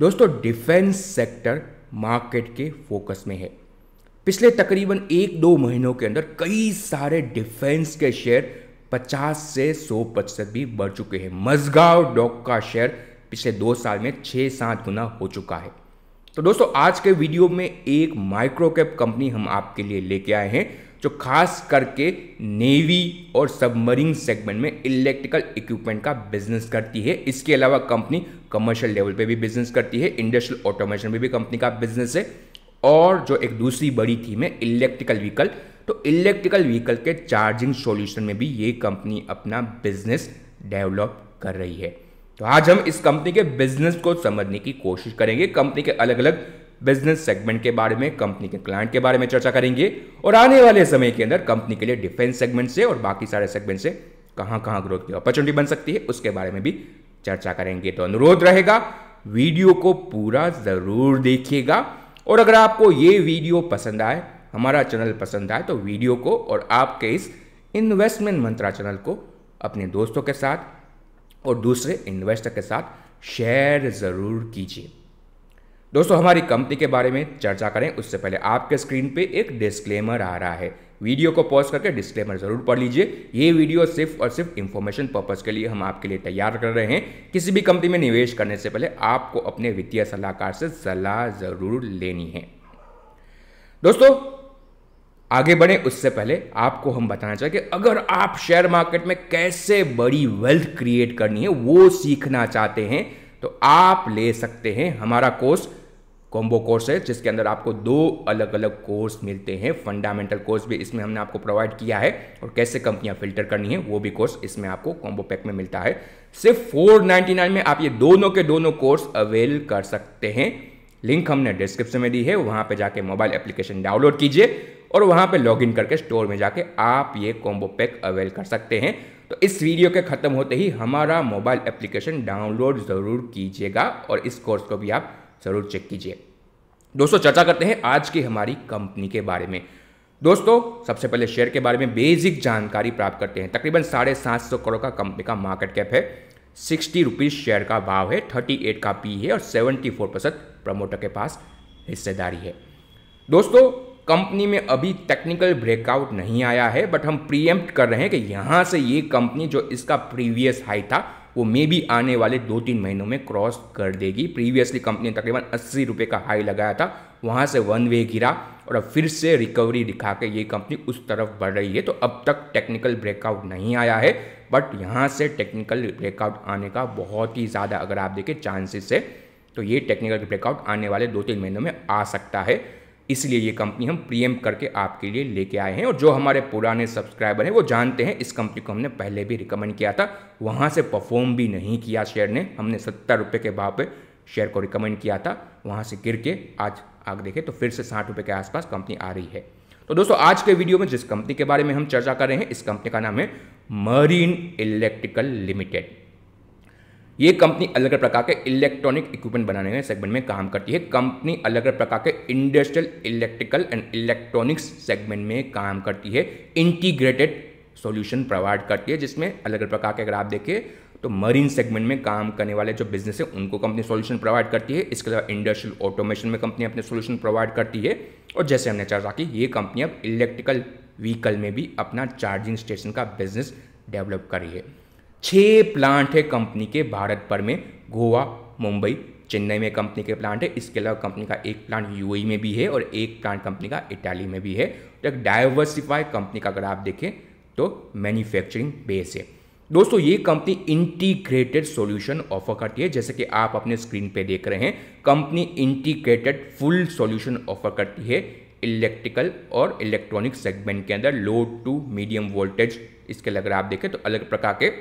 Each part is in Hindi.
दोस्तों डिफेंस सेक्टर मार्केट के फोकस में है पिछले तकरीबन एक दो महीनों के अंदर कई सारे डिफेंस के शेयर 50 से 100 प्रतिशत भी बढ़ चुके हैं मजगांव डॉक का शेयर पिछले दो साल में छः सात गुना हो चुका है तो दोस्तों आज के वीडियो में एक माइक्रो कैप कंपनी हम आपके लिए लेके आए हैं जो खास करके नेवी और सबमरीन सेगमेंट में इलेक्ट्रिकल इक्विपमेंट का बिजनेस करती है इसके अलावा कंपनी कमर्शियल लेवल पे भी बिजनेस करती है इंडस्ट्रियल ऑटोमेशन में भी कंपनी का बिजनेस है और जो एक दूसरी बड़ी थीम है इलेक्ट्रिकल व्हीकल तो इलेक्ट्रिकल व्हीकल के चार्जिंग सॉल्यूशन में भी ये कंपनी अपना बिजनेस डेवलप कर रही है तो आज हम इस कंपनी के बिजनेस को समझने की कोशिश करेंगे कंपनी के अलग अलग बिजनेस सेगमेंट के बारे में कंपनी के क्लाइंट के बारे में चर्चा करेंगे और आने वाले समय के अंदर कंपनी के लिए डिफेंस सेगमेंट से और बाकी सारे सेगमेंट से कहाँ कहां ग्रोथ की अपॉर्चुनिटी बन सकती है उसके बारे में भी चर्चा करेंगे तो अनुरोध रहेगा वीडियो को पूरा ज़रूर देखिएगा और अगर आपको ये वीडियो पसंद आए हमारा चैनल पसंद आए तो वीडियो को और आपके इस इन्वेस्टमेंट मंत्रा चैनल को अपने दोस्तों के साथ और दूसरे इन्वेस्टर के साथ शेयर ज़रूर कीजिए दोस्तों हमारी कंपनी के बारे में चर्चा करें उससे पहले आपके स्क्रीन पे एक डिस्क्लेमर आ रहा है वीडियो को पॉज करके डिस्क्लेमर जरूर पढ़ लीजिए ये वीडियो सिर्फ और सिर्फ इन्फॉर्मेशन पर्पज के लिए हम आपके लिए तैयार कर रहे हैं किसी भी कंपनी में निवेश करने से पहले आपको अपने वित्तीय सलाहकार से सलाह जरूर लेनी है दोस्तों आगे बढ़े उससे पहले आपको हम बताना चाहेंगे अगर आप शेयर मार्केट में कैसे बड़ी वेल्थ क्रिएट करनी है वो सीखना चाहते हैं तो आप ले सकते हैं हमारा कोर्स कॉम्बो कोर्स है जिसके अंदर आपको दो अलग अलग कोर्स मिलते हैं फंडामेंटल कोर्स भी इसमें हमने आपको प्रोवाइड किया है और कैसे कंपनियां फिल्टर करनी है वो भी कोर्स इसमें आपको कॉम्बो पैक में मिलता है सिर्फ फोर में आप ये दोनों के दोनों कोर्स अवेल कर सकते हैं लिंक हमने डिस्क्रिप्शन में दी है वहां पर जाके मोबाइल एप्लीकेशन डाउनलोड कीजिए और वहां पे लॉगिन करके स्टोर में जाके आप ये कॉम्बो पैक अवेल कर सकते हैं तो इस वीडियो के खत्म होते ही हमारा मोबाइल एप्लीकेशन डाउनलोड ज़रूर कीजिएगा और इस कोर्स को भी आप ज़रूर चेक कीजिए दोस्तों चर्चा करते हैं आज की हमारी कंपनी के बारे में दोस्तों सबसे पहले शेयर के बारे में बेसिक जानकारी प्राप्त करते हैं तकरीबन साढ़े सात सौ करोड़ का कंपनी का मार्केट कैप है सिक्सटी रुपीज़ शेयर का भाव है थर्टी एट का पी है और सेवेंटी फोर परसेंट प्रमोटर के पास हिस्सेदारी है दोस्तों कंपनी में अभी टेक्निकल ब्रेकआउट नहीं आया है बट हम प्रीएम्प्ट कर रहे हैं कि यहाँ से ये कंपनी जो इसका प्रीवियस हाई था वो मे भी आने वाले दो तीन महीनों में क्रॉस कर देगी प्रीवियसली कंपनी ने तकरीबन अस्सी रुपये का हाई लगाया था वहाँ से वन वे गिरा और अब फिर से रिकवरी दिखा के ये कंपनी उस तरफ बढ़ रही है तो अब तक टेक्निकल ब्रेकआउट नहीं आया है बट यहाँ से टेक्निकल ब्रेकआउट आने का बहुत ही ज़्यादा अगर आप देखें चांसेस है तो ये टेक्निकल ब्रेकआउट आने वाले दो तीन महीनों में आ सकता है इसलिए ये कंपनी हम प्रीएम करके आपके लिए लेके आए हैं और जो हमारे पुराने सब्सक्राइबर हैं वो जानते हैं इस कंपनी को हमने पहले भी रिकमेंड किया था वहाँ से परफॉर्म भी नहीं किया शेयर ने हमने सत्तर रुपये के भाव पे शेयर को रिकमेंड किया था वहाँ से गिर के आज आग देखें तो फिर से साठ रुपये के आसपास कंपनी आ रही है तो दोस्तों आज के वीडियो में जिस कंपनी के बारे में हम चर्चा कर रहे हैं इस कंपनी का नाम है मरीन इलेक्ट्रिकल लिमिटेड ये कंपनी अलग अलग प्रकार के इलेक्ट्रॉनिक इक्विपमेंट बनाने के सेगमेंट में काम करती है कंपनी अलग अलग प्रकार के industrial electrical and electronics segment में काम करती है इंटीग्रेटेड सॉल्यूशन प्रोवाइड करती है जिसमें अलग अलग प्रकार के अगर आप देखें तो मरीन सेगमेंट में काम करने वाले जो बिजनेस है उनको कंपनी सॉल्यूशन प्रोवाइड करती है इसके अलावा इंडस्ट्रियल ऑटोमेशन में कंपनी अपने सॉल्यूशन प्रोवाइड करती है और जैसे हमने चर्चा की ये कंपनी अब इलेक्ट्रिकल व्हीकल में भी अपना चार्जिंग स्टेशन का बिजनेस डेवलप कर रही है छः प्लांट है कंपनी के भारत भर में गोवा मुंबई चेन्नई में कंपनी के प्लांट है इसके अलावा कंपनी का एक प्लांट यूएई में भी है और एक प्लांट कंपनी का इटाली में भी है तो एक डाइवर्सिफाई कंपनी का अगर आप देखें तो मैन्युफैक्चरिंग बेस है दोस्तों ये कंपनी इंटीग्रेटेड सॉल्यूशन ऑफर करती है जैसे कि आप अपने स्क्रीन पे देख रहे हैं company integrated full solution offer करती है इलेक्ट्रिकल और इलेक्ट्रॉनिक सेगमेंट के अंदर लो टू मीडियम वोल्टेज इसके अगर आप देखें तो अलग प्रकार के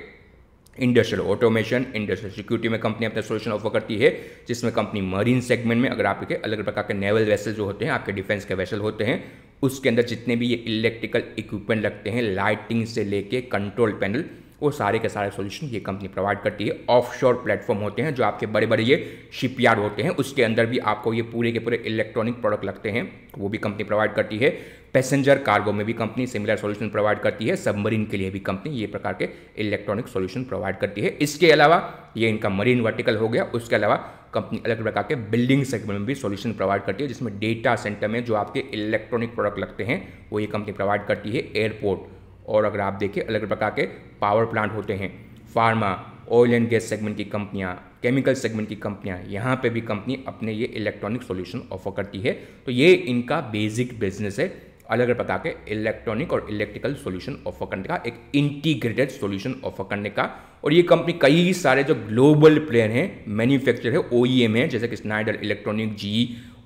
इंडस्ट्रियल ऑटोमेशन इंडस्ट्रियल सिक्योरिटी में कंपनी अपना सोल्यूशन ऑफर करती है जिसमें कंपनी मरीन सेगमेंट में अगर आपके अलग प्रकार के नेवल वेसल जो होते हैं आपके डिफेंस के वेसल होते हैं उसके अंदर जितने भी ये इलेक्ट्रिकल इक्विपमेंट लगते हैं लाइटिंग से लेके कंट्रोल पैनल वो सारे के सारे सोल्यूशन ये कंपनी प्रोवाइड करती है ऑफ शोर प्लेटफॉर्म होते हैं जो आपके बड़े बड़े ये शिपयार्ड होते हैं उसके अंदर भी आपको ये पूरे के पूरे इलेक्ट्रॉनिक प्रोडक्ट लगते हैं वो भी कंपनी प्रोवाइड करती है पैसेंजर कार्गो में भी कंपनी सिमिलर सॉल्यूशन प्रोवाइड करती है सबमरीन के लिए भी कंपनी ये प्रकार के इलेक्ट्रॉनिक सॉल्यूशन प्रोवाइड करती है इसके अलावा ये इनका मरीन वर्टिकल हो गया उसके अलावा कंपनी अलग प्रकार के बिल्डिंग सेगमेंट में भी सॉल्यूशन प्रोवाइड करती है जिसमें डेटा सेंटर में जो आपके इलेक्ट्रॉनिक प्रोडक्ट लगते हैं वो ये कंपनी प्रोवाइड करती है एयरपोर्ट और अगर आप देखें अलग प्रकार के पावर प्लांट होते हैं pharma oil and gas segment की कंपनियाँ केमिकल सेगमेंट की कंपनियाँ यहाँ पे भी कंपनी अपने ये इलेक्ट्रॉनिक सॉल्यूशन ऑफर करती है तो ये इनका बेसिक बिजनेस है अलग अलग प्रकार के इलेक्ट्रॉनिक और इलेक्ट्रिकल सॉल्यूशन ऑफर करने का एक इंटीग्रेटेड सॉल्यूशन ऑफर करने का और ये कंपनी कई सारे जो ग्लोबल प्लेयर हैं मैन्युफैक्चर है ओ e है जैसे कि स्नाइडर इलेक्ट्रॉनिक जी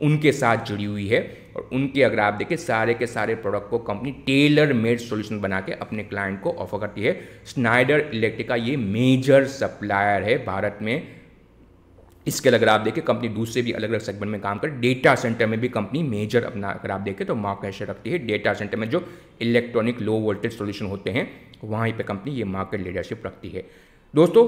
उनके साथ जुड़ी हुई है और उनके अगर आप देखें सारे के सारे प्रोडक्ट को कंपनी टेलर मेड सॉल्यूशन बना के अपने क्लाइंट को ऑफर करती है स्नाइडर इलेक्ट्रिक का ये मेजर सप्लायर है भारत में इसके अगर आप देखें कंपनी दूसरे भी अलग अलग सेगमेंट में काम कर डेटा सेंटर में भी कंपनी मेजर अपना अगर आप देखें तो मार्केट शेयर रखती है डेटा सेंटर में जो इलेक्ट्रॉनिक लो वोल्टेज सोल्यूशन होते हैं वहीं पर कंपनी ये मार्केट लीडरशिप रखती है दोस्तों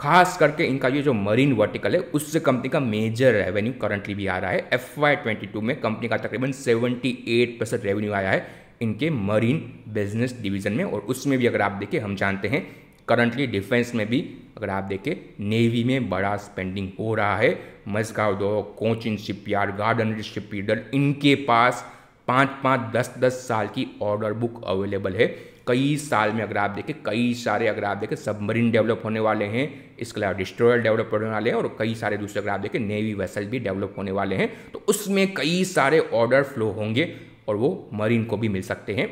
खास करके इनका ये जो मरीन वर्टिकल है उससे कंपनी का मेजर रेवेन्यू करंटली भी आ रहा है एफ वाई ट्वेंटी टू में कंपनी का तकरीबन सेवेंटी एट परसेंट रेवेन्यू आया है इनके मरीन बिजनेस डिवीजन में और उसमें भी अगर आप देखें हम जानते हैं करंटली डिफेंस में भी अगर आप देखें नेवी में बड़ा स्पेंडिंग हो रहा है मजगाव दो कोचिन शिपयार्ड गार्डन शिप इनके पास पाँच पाँच दस दस साल की ऑर्डर बुक अवेलेबल है कई साल में अगर आप देखें कई सारे अगर आप देखें सबमरीन डेवलप होने वाले हैं इसके अलावा डिस्ट्रॉयर डेवलप होने वाले हैं और कई सारे दूसरे अगर आप देखें नेवी वेसल भी डेवलप होने वाले हैं तो उसमें कई सारे ऑर्डर फ्लो होंगे और वो मरीन को भी मिल सकते हैं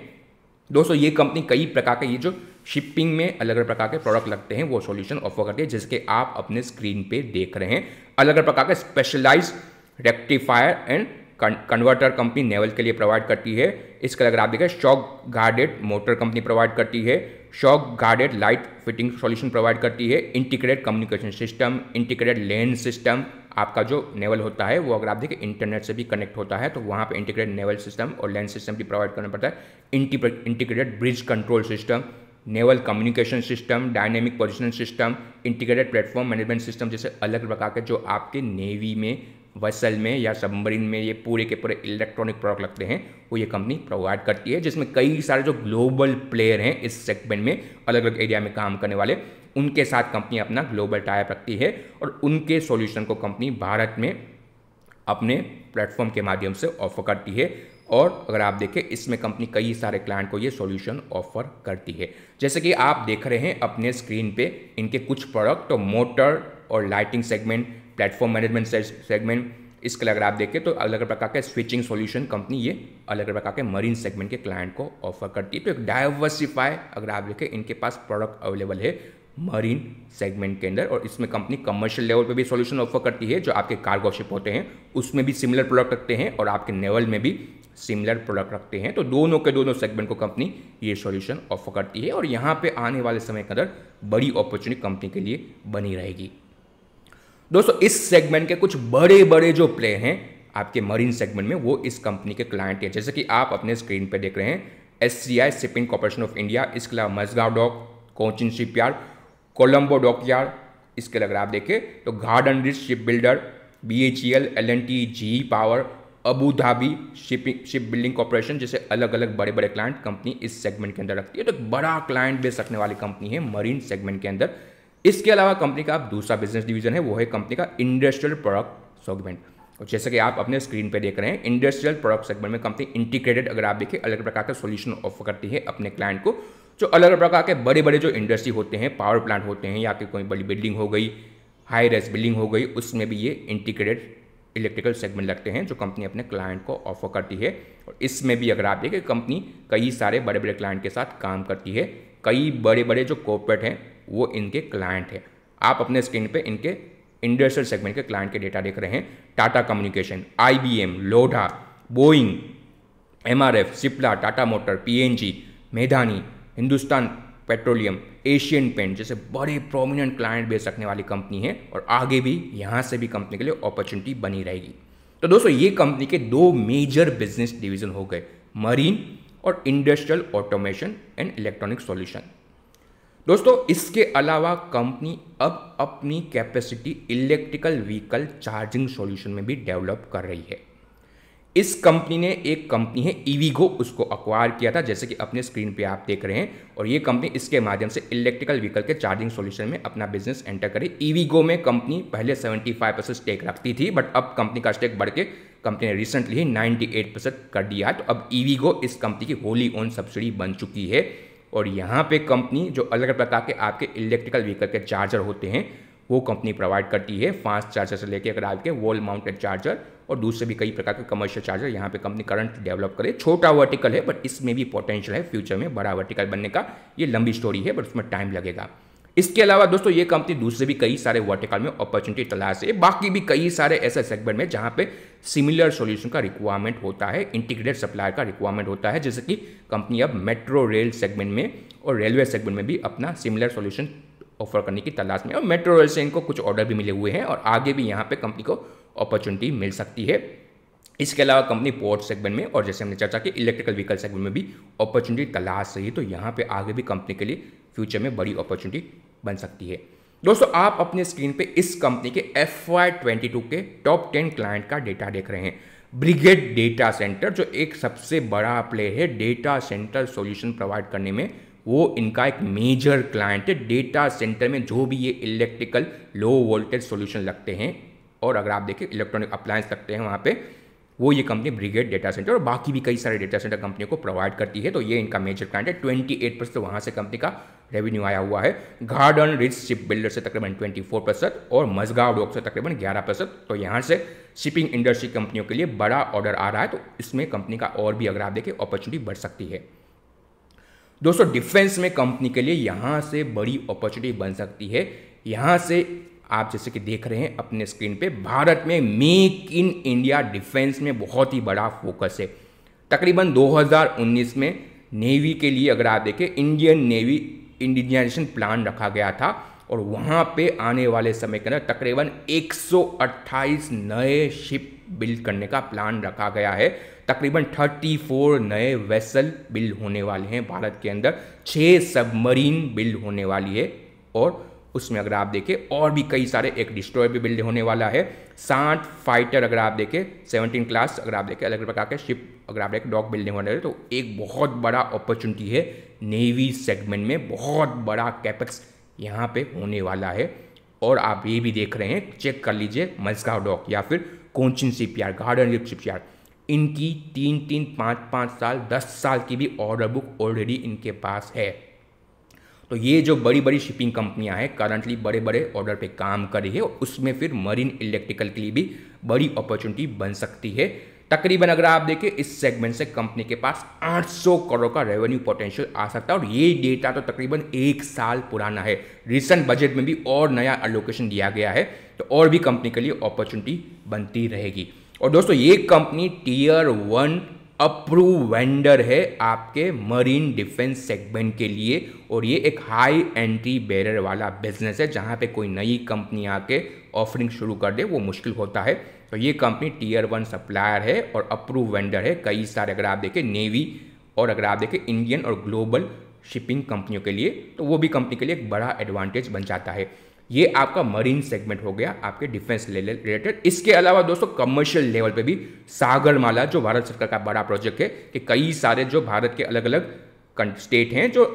दोस्तों ये कंपनी कई प्रकार के ये जो शिपिंग में अलग अलग प्रकार के प्रोडक्ट लगते हैं वो सॉल्यूशन ऑफर करती है जिसके आप अपने स्क्रीन पे देख रहे हैं अलग अलग प्रकार के specialise rectifier and converter company naval के लिए प्रोवाइड करती है इसके अगर आप देखें shock guarded motor company provide करती है shock guarded light fitting solution provide करती है integrated communication system integrated LAN system आपका जो नेवल होता है वो अगर आप देखें इंटरनेट से भी कनेक्ट होता है तो वहाँ पे इंटीग्रेटेड नेवल सिस्टम और लैंड सिस्टम भी प्रोवाइड करना पड़ता है integrated bridge control system naval communication system dynamic position system integrated platform management system जैसे अलग प्रकार के जो आपके नेवी में वसल में या सबमरीन में ये पूरे के पूरे इलेक्ट्रॉनिक प्रोडक्ट लगते हैं वो ये कंपनी प्रोवाइड करती है जिसमें कई सारे जो ग्लोबल प्लेयर हैं इस सेगमेंट में अलग अलग एरिया में काम करने वाले उनके साथ कंपनी अपना ग्लोबल टाइप रखती है और उनके सॉल्यूशन को कंपनी भारत में अपने प्लेटफॉर्म के माध्यम से ऑफर करती है और अगर आप देखें इसमें कंपनी कई सारे क्लाइंट को ये सॉल्यूशन ऑफर करती है जैसे कि आप देख रहे हैं अपने स्क्रीन पे इनके कुछ प्रोडक्ट तो मोटर और lighting segment platform management segment इसके अगर आप देखें तो अलग अलग प्रकार के स्विचिंग सॉल्यूशन कंपनी ये अलग अलग प्रकार के मरीन सेगमेंट के क्लाइंट को ऑफर करती है तो एक डाइवर्सिफाई अगर आप देखें इनके पास प्रोडक्ट अवेलेबल है मरीन सेगमेंट के अंदर और इसमें कंपनी कमर्शियल लेवल पे भी सॉल्यूशन ऑफर करती है जो आपके कार्गो शिप होते हैं उसमें भी सिमिलर प्रोडक्ट रखते हैं और आपके नेवल में भी सिमिलर प्रोडक्ट रखते हैं तो दोनों के दोनों सेगमेंट को कंपनी ये सॉल्यूशन ऑफर करती है और यहाँ पे आने वाले समय के अंदर बड़ी अपॉर्चुनिटी कंपनी के लिए बनी रहेगी दोस्तों इस सेगमेंट के कुछ बड़े बड़े जो प्ले हैं आपके मरीन सेगमेंट में वो इस कंपनी के क्लाइंट हैं जैसे कि आप अपने स्क्रीन पर देख रहे हैं S C I shipping corporation of India इसके अलावा Mazagon dock Cochin shipyard Colombo dockyard इसके अगर आप देखें तो Garden Reach shipbuilder B H E L L N T G power Abu Dhabi shipping shipbuilding corporation जैसे अलग अलग बड़े बड़े क्लाइंट कंपनी इस सेगमेंट के अंदर रखती है तो एक बड़ा क्लाइंट बेस रखने वाली कंपनी है मरीन सेगमेंट के अंदर इसके अलावा कंपनी का आप दूसरा बिजनेस डिवीजन है वो है कंपनी का इंडस्ट्रियल प्रोडक्ट सेगमेंट और जैसे कि आप अपने स्क्रीन पर देख रहे हैं इंडस्ट्रियल प्रोडक्ट सेगमेंट में कंपनी इंटीग्रेटेड अगर आप देखिए अलग प्रकार का सोल्यूशन ऑफर करती है अपने क्लाइंट को जो अलग प्रकार के बड़े बड़े जो इंडस्ट्री होते हैं पावर प्लांट होते हैं या फिर कोई बड़ी बिल्डिंग हो गई हाई रेस बिल्डिंग हो गई उसमें भी ये इंटीग्रेटेड इलेक्ट्रिकल सेगमेंट लगते हैं जो कंपनी अपने क्लाइंट को ऑफर करती है और इसमें भी अगर आप देखें कंपनी कई सारे बड़े बड़े क्लाइंट के साथ काम करती है कई बड़े बड़े जो कॉपरेट हैं वो इनके क्लाइंट हैं आप अपने स्क्रीन पे इनके इंडस्ट्रियल सेगमेंट के क्लाइंट के डेटा देख रहे हैं Tata communication IBM Lodha Boeing MRF Cipla Tata motor PNG मेधानी हिंदुस्तान पेट्रोलियम एशियन पेंट जैसे बड़े प्रोमिनेंट क्लाइंट बेस रखने वाली कंपनी है और आगे भी यहाँ से भी कंपनी के लिए अपॉर्चुनिटी बनी रहेगी तो दोस्तों ये कंपनी के दो मेजर बिजनेस डिवीजन हो गए मरीन और industrial automation and electronic solution दोस्तों इसके अलावा कंपनी अब अपनी capacity electrical vehicle charging solution में भी डेवलप कर रही है इस कंपनी ने एक कंपनी है ईवीगो उसको अक्वायर किया था जैसे कि अपने स्क्रीन पे आप देख रहे हैं और ये कंपनी इसके माध्यम से इलेक्ट्रिकल व्हीकल के चार्जिंग सॉल्यूशन में अपना बिजनेस एंटर करे ईवीगो में कंपनी पहले 75 परसेंट स्टेक रखती थी बट अब कंपनी का स्टेक बढ़ के कंपनी ने रिसेंटली ही 98 परसेंट कर दिया तो अब ईवीगो इस कंपनी की होली ओन सब्सिडी बन चुकी है और यहाँ पे कंपनी जो अलग अलग प्रकार के आपके इलेक्ट्रिकल व्हीकल के चार्जर होते हैं वो कंपनी प्रोवाइड करती है फास्ट चार्जर से लेकर अगर आपके वॉल माउंटेड चार्जर और दूसरे भी कई प्रकार के कमर्शियल चार्जर यहाँ पे कंपनी करंट डेवलप करे छोटा वर्टिकल है बट इसमें भी पोटेंशियल है फ्यूचर में बड़ा वर्टिकल बनने का ये लंबी स्टोरी है बट उसमें टाइम लगेगा इसके अलावा दोस्तों ये कंपनी दूसरे भी कई सारे वर्टिकल में अपॉर्चुनिटी तलाश है बाकी भी कई सारे ऐसे सेगमेंट में जहाँ पे सिमिलर सॉल्यूशन का रिक्वायरमेंट होता है इंटीग्रेटेड सप्लायर का रिक्वायरमेंट होता है जैसे कि कंपनी अब मेट्रो रेल सेगमेंट में और रेलवे सेगमेंट में भी अपना सिमिलर सोल्यूशन ऑफर करने की तलाश में और मेट्रो रेल से इनको कुछ ऑर्डर भी मिले हुए हैं और आगे भी यहाँ पर कंपनी को अपॉर्चुनिटी मिल सकती है इसके अलावा कंपनी पोर्ट सेगमेंट में और जैसे हमने चर्चा की इलेक्ट्रिकल व्हीकल सेगमेंट में भी अपॉर्चुनिटी तलाश रही तो यहाँ पे आगे भी कंपनी के लिए फ्यूचर में बड़ी अपॉर्चुनिटी बन सकती है दोस्तों आप अपने स्क्रीन पे इस कंपनी के एफ वाई ट्वेंटी टू के टॉप टेन क्लाइंट का डेटा देख रहे हैं ब्रिगेड डेटा सेंटर जो एक सबसे बड़ा प्लेयर है डेटा सेंटर सॉल्यूशन प्रोवाइड करने में वो इनका एक मेजर क्लाइंट है डेटा सेंटर में जो भी ये इलेक्ट्रिकल लो वोल्टेज सॉल्यूशन लगते हैं और अगर आप देखें इलेक्ट्रॉनिक अप्लायंस लगते हैं वहाँ पर वो ये कंपनी ब्रिगेड डेटा सेंटर और बाकी भी कई सारे डेटा सेंटर कंपनियों को प्रोवाइड करती है तो ये इनका मेजर क्लाइंट है ट्वेंटी एट परसेंट वहाँ से कंपनी का रेवेन्यू आया हुआ है गार्डन रिच शिप बिल्डर से तकरीबन ट्वेंटी फोर परसेंट और मजगाव डॉक से तकरीबन ग्यारह परसेंट तो यहाँ से शिपिंग इंडस्ट्री कंपनियों के लिए बड़ा ऑर्डर आ रहा है तो इसमें कंपनी का और भी अगर आप देखें अपॉर्चुनिटी बढ़ सकती है दोस्तों डिफेंस में कंपनी के लिए यहाँ से बड़ी अपॉर्चुनिटी बन सकती है यहाँ से आप जैसे कि देख रहे हैं अपने स्क्रीन पे भारत में मेक इन इंडिया डिफेंस में बहुत ही बड़ा फोकस है तकरीबन 2019 में नेवी के लिए अगर आप देखें इंडियन नेवी इंडिजनाइजेशन प्लान रखा गया था और वहाँ पे आने वाले समय के अंदर तकरीबन 128 नए शिप बिल्ड करने का प्लान रखा गया है तकरीबन 34 नए वेसल बिल्ड होने वाले हैं भारत के अंदर छः सबमरीन बिल्ड होने वाली है और उसमें अगर आप देखें और भी कई सारे एक डिस्ट्रॉयर भी बिल्ड होने वाला है साठ फाइटर अगर आप देखें सेवनटीन क्लास अगर आप देखें अलग अलग प्रकार के शिप अगर आप देखें डॉक बिल्डिंग होने वाले तो एक बहुत बड़ा अपॉर्चुनिटी है नेवी सेगमेंट में बहुत बड़ा कैपेक्स यहाँ पे होने वाला है और आप ये भी देख रहे हैं चेक कर लीजिए मजगाव डॉक या फिर कोचिन शिपयार्ड गार्डन रिप शिपयार्ड इनकी तीन तीन पाँच पाँच साल दस साल की भी ऑर्डर बुक ऑलरेडी इनके पास है तो ये जो बड़ी बड़ी शिपिंग कंपनियां हैं करंटली बड़े बड़े ऑर्डर पे काम कर रही है उसमें फिर मरीन इलेक्ट्रिकल के लिए भी बड़ी अपॉर्चुनिटी बन सकती है तकरीबन अगर आप देखें इस सेगमेंट से कंपनी के पास 800 करोड़ का रेवेन्यू पोटेंशियल आ सकता है और ये डेटा तो तकरीबन एक साल पुराना है रिसेंट बजट में भी और नया अलोकेशन दिया गया है तो और भी कंपनी के लिए अपॉर्चुनिटी बनती रहेगी और दोस्तों ये company tier one approve vendor है आपके मरीन डिफेंस सेगमेंट के लिए और ये एक हाई एंट्री बैरियर वाला बिजनेस है जहाँ पे कोई नई कंपनी आके ऑफरिंग शुरू कर दे वो मुश्किल होता है तो ये कंपनी टीयर वन सप्लायर है और अप्रूव वेंडर है कई सारे अगर आप देखें नेवी और अगर आप देखें इंडियन और ग्लोबल शिपिंग कंपनियों के लिए तो वो भी कंपनी के लिए एक बड़ा एडवांटेज बन जाता है ये आपका मरीन सेगमेंट हो गया आपके डिफेंस रिलेटेड इसके अलावा दोस्तों कमर्शियल लेवल पे भी सागरमाला जो भारत सरकार का बड़ा प्रोजेक्ट है कि कई सारे जो भारत के अलग अलग स्टेट हैं जो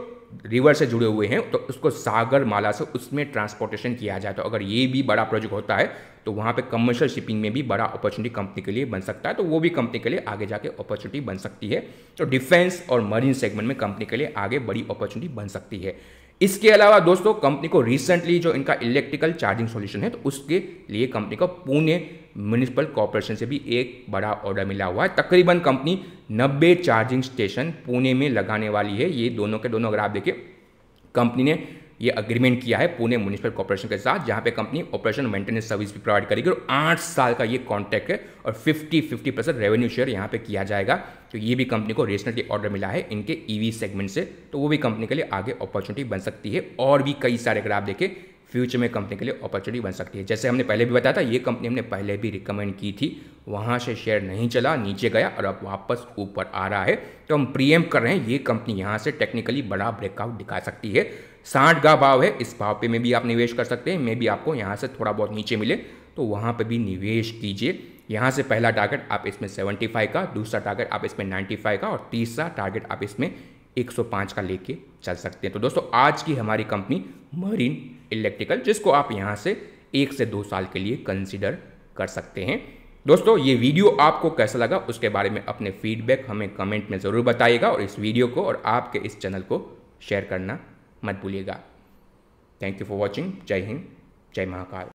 रिवर से जुड़े हुए हैं तो उसको सागर माला से उसमें ट्रांसपोर्टेशन किया जाए तो अगर ये भी बड़ा प्रोजेक्ट होता है तो वहाँ पे कमर्शियल शिपिंग में भी बड़ा अपॉर्चुनिटी कंपनी के लिए बन सकता है तो वो भी कंपनी के लिए आगे जाके अपॉर्चुनिटी बन सकती है तो डिफेंस और मरीन सेगमेंट में कंपनी के लिए आगे बड़ी अपॉर्चुनिटी बन सकती है इसके अलावा दोस्तों कंपनी को रिसेंटली जो इनका इलेक्ट्रिकल चार्जिंग सॉल्यूशन है तो उसके लिए कंपनी को पुणे म्यूनिसिपल कॉरपोरेशन से भी एक बड़ा ऑर्डर मिला हुआ है तकरीबन कंपनी 90 चार्जिंग स्टेशन पुणे में लगाने वाली है ये दोनों के दोनों अगर आप देखिए कंपनी ने ये अग्रीमेंट किया है पुणे म्यूनिसिपल कॉरपोरेशन के साथ जहाँ पे कंपनी ऑपरेशन मेंटेनेंस सर्विस भी प्रोवाइड करेगी और आठ साल का ये कॉन्ट्रैक्ट है और 50 50 परसेंट रेवेन्यू शेयर यहाँ पे किया जाएगा तो ये भी कंपनी को रिजनेटली ऑर्डर मिला है इनके ईवी e सेगमेंट से तो वो भी कंपनी के लिए आगे अपॉर्चुनिटी बन सकती है और भी कई सारे अगर आप देखें फ्यूचर में कंपनी के लिए अपॉर्चुनिटी बन सकती है जैसे हमने पहले भी बताया था ये कंपनी हमने पहले भी रिकमेंड की थी वहाँ से शेयर नहीं चला नीचे गया और अब वापस ऊपर आ रहा है तो हम प्रीएम कर रहे हैं ये कंपनी यहाँ से टेक्निकली बड़ा ब्रेकआउट दिखा सकती है साठ का भाव है इस भाव पे में भी आप निवेश कर सकते हैं मे भी आपको यहाँ से थोड़ा बहुत नीचे मिले तो वहाँ पे भी निवेश कीजिए यहाँ से पहला टारगेट आप इसमें 75 का दूसरा टारगेट आप इसमें 95 का और तीसरा टारगेट आप इसमें 105 का लेके चल सकते हैं तो दोस्तों आज की हमारी कंपनी मरीन इलेक्ट्रिकल जिसको आप यहाँ से एक से दो साल के लिए कंसिडर कर सकते हैं दोस्तों ये वीडियो आपको कैसा लगा उसके बारे में अपने फीडबैक हमें कमेंट में ज़रूर बताइएगा और इस वीडियो को और आपके इस चैनल को शेयर करना मत भूलिएगा थैंक यू फॉर वॉचिंग जय हिंद जय महाकाल